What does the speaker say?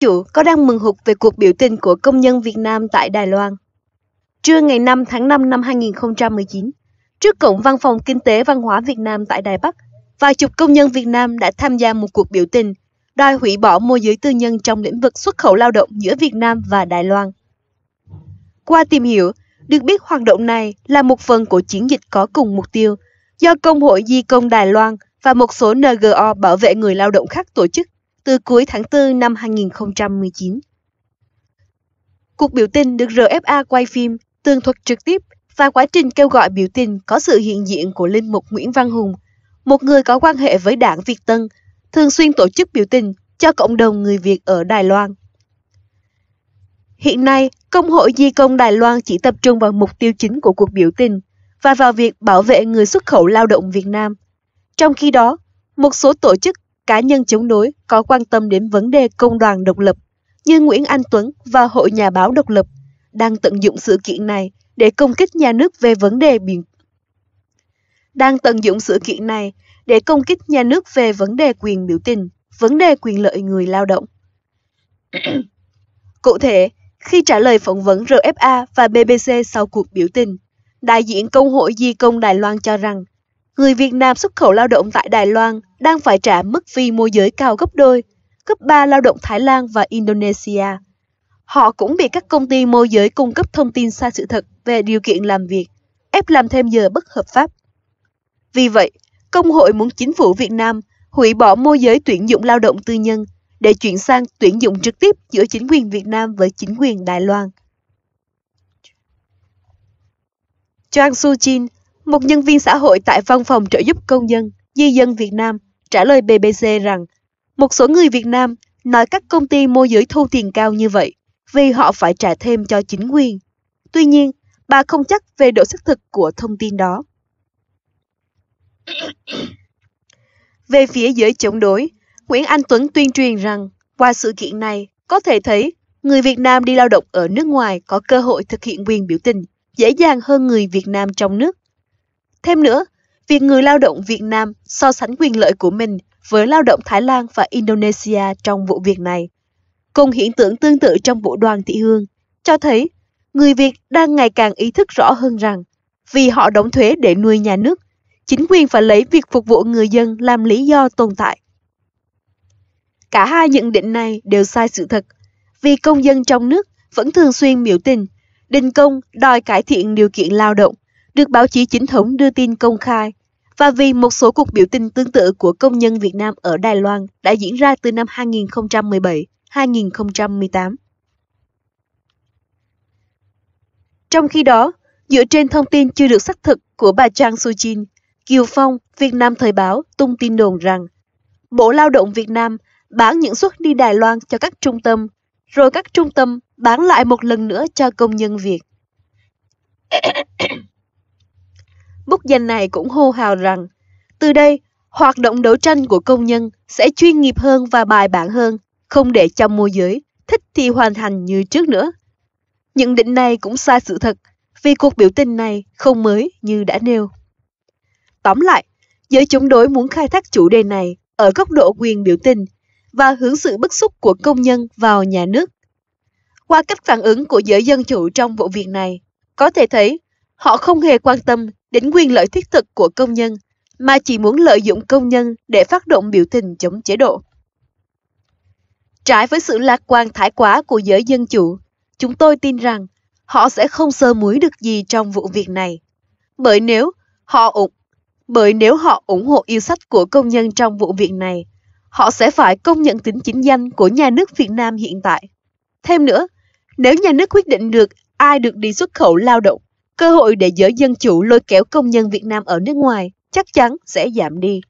chủ có đang mừng hụt về cuộc biểu tình của công nhân Việt Nam tại Đài Loan. Trưa ngày 5 tháng 5 năm 2019, trước cổng Văn phòng Kinh tế Văn hóa Việt Nam tại Đài Bắc, vài chục công nhân Việt Nam đã tham gia một cuộc biểu tình đòi hủy bỏ môi giới tư nhân trong lĩnh vực xuất khẩu lao động giữa Việt Nam và Đài Loan. Qua tìm hiểu, được biết hoạt động này là một phần của chiến dịch có cùng mục tiêu do Công hội Di công Đài Loan và một số NGO bảo vệ người lao động khác tổ chức từ cuối tháng 4 năm 2019. Cuộc biểu tình được RFA quay phim, tường thuật trực tiếp và quá trình kêu gọi biểu tình có sự hiện diện của Linh Mục Nguyễn Văn Hùng, một người có quan hệ với đảng Việt Tân, thường xuyên tổ chức biểu tình cho cộng đồng người Việt ở Đài Loan. Hiện nay, Công hội Di công Đài Loan chỉ tập trung vào mục tiêu chính của cuộc biểu tình và vào việc bảo vệ người xuất khẩu lao động Việt Nam. Trong khi đó, một số tổ chức cá nhân chống đối có quan tâm đến vấn đề công đoàn độc lập như Nguyễn Anh Tuấn và Hội Nhà báo độc lập đang tận dụng sự kiện này để công kích nhà nước về vấn đề biển đang tận dụng sự kiện này để công kích nhà nước về vấn đề quyền biểu tình, vấn đề quyền lợi người lao động. Cụ thể, khi trả lời phỏng vấn RFA và BBC sau cuộc biểu tình, đại diện Công hội Di công Đài Loan cho rằng người Việt Nam xuất khẩu lao động tại Đài Loan đang phải trả mức phí môi giới cao gấp đôi, gấp 3 lao động Thái Lan và Indonesia. Họ cũng bị các công ty môi giới cung cấp thông tin sai sự thật về điều kiện làm việc, ép làm thêm giờ bất hợp pháp. Vì vậy, Công hội muốn chính phủ Việt Nam hủy bỏ môi giới tuyển dụng lao động tư nhân để chuyển sang tuyển dụng trực tiếp giữa chính quyền Việt Nam với chính quyền Đài Loan. Chang Soo Jin, một nhân viên xã hội tại Văn phòng trợ giúp công dân, di dân Việt Nam trả lời BBC rằng một số người Việt Nam nói các công ty môi giới thu tiền cao như vậy vì họ phải trả thêm cho chính quyền. Tuy nhiên, bà không chắc về độ xác thực của thông tin đó. Về phía giới chống đối, Nguyễn Anh Tuấn tuyên truyền rằng qua sự kiện này có thể thấy người Việt Nam đi lao động ở nước ngoài có cơ hội thực hiện quyền biểu tình dễ dàng hơn người Việt Nam trong nước. Thêm nữa, việc người lao động Việt Nam so sánh quyền lợi của mình với lao động Thái Lan và Indonesia trong vụ việc này. Cùng hiện tượng tương tự trong vụ đoàn thị hương, cho thấy người Việt đang ngày càng ý thức rõ hơn rằng vì họ đóng thuế để nuôi nhà nước, chính quyền phải lấy việc phục vụ người dân làm lý do tồn tại. Cả hai nhận định này đều sai sự thật, vì công dân trong nước vẫn thường xuyên biểu tình, đình công đòi cải thiện điều kiện lao động được báo chí chính thống đưa tin công khai và vì một số cuộc biểu tình tương tự của công nhân Việt Nam ở Đài Loan đã diễn ra từ năm 2017-2018. Trong khi đó, dựa trên thông tin chưa được xác thực của bà Trang Su Jin, Kiều Phong, Việt Nam Thời báo tung tin đồn rằng Bộ Lao động Việt Nam bán những suất đi Đài Loan cho các trung tâm, rồi các trung tâm bán lại một lần nữa cho công nhân Việt danh này cũng hô hào rằng từ đây hoạt động đấu tranh của công nhân sẽ chuyên nghiệp hơn và bài bản hơn, không để trong môi giới, thích thì hoàn thành như trước nữa. Nhận định này cũng sai sự thật, vì cuộc biểu tình này không mới như đã nêu. Tóm lại, giới chống đối muốn khai thác chủ đề này ở góc độ quyền biểu tình và hướng sự bức xúc của công nhân vào nhà nước. Qua cách phản ứng của giới dân chủ trong vụ việc này, có thể thấy họ không hề quan tâm đến quyền lợi thiết thực của công nhân, mà chỉ muốn lợi dụng công nhân để phát động biểu tình chống chế độ. Trái với sự lạc quan thái quá của giới dân chủ, chúng tôi tin rằng họ sẽ không sơ muối được gì trong vụ việc này. Bởi nếu họ ủng bởi nếu họ ủng hộ yêu sách của công nhân trong vụ việc này, họ sẽ phải công nhận tính chính danh của nhà nước Việt Nam hiện tại. Thêm nữa, nếu nhà nước quyết định được ai được đi xuất khẩu lao động, cơ hội để giới dân chủ lôi kéo công nhân Việt Nam ở nước ngoài chắc chắn sẽ giảm đi.